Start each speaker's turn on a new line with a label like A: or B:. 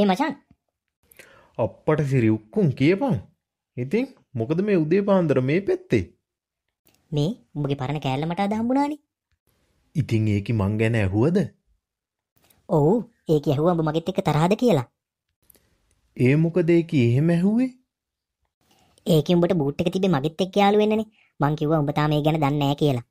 A: ඒ මචන්
B: අපට සිරි උක්කුම් කියපං ඉතින් මොකද මේ
C: උදේ පාන්දර මේ පෙත්තේ
D: මේ උඹගේ පරණ කෑල්ලමට අදහම්බුණානි
E: ඉතින් ඒක මං ගැන ඇහුවද ඔවු
D: ඒක ඇහුව උඹ මගෙත් එක්ක තරහද කියලා ඒ මොකද ඒක එහෙම ඇහුවේ ඒක උඹට බූට්
F: එක තිබේ මගෙත් එක්ක යාළු වෙන්නනේ මං කිව්වා උඹ තාම ඒ ගැන දන්නේ නැහැ කියලා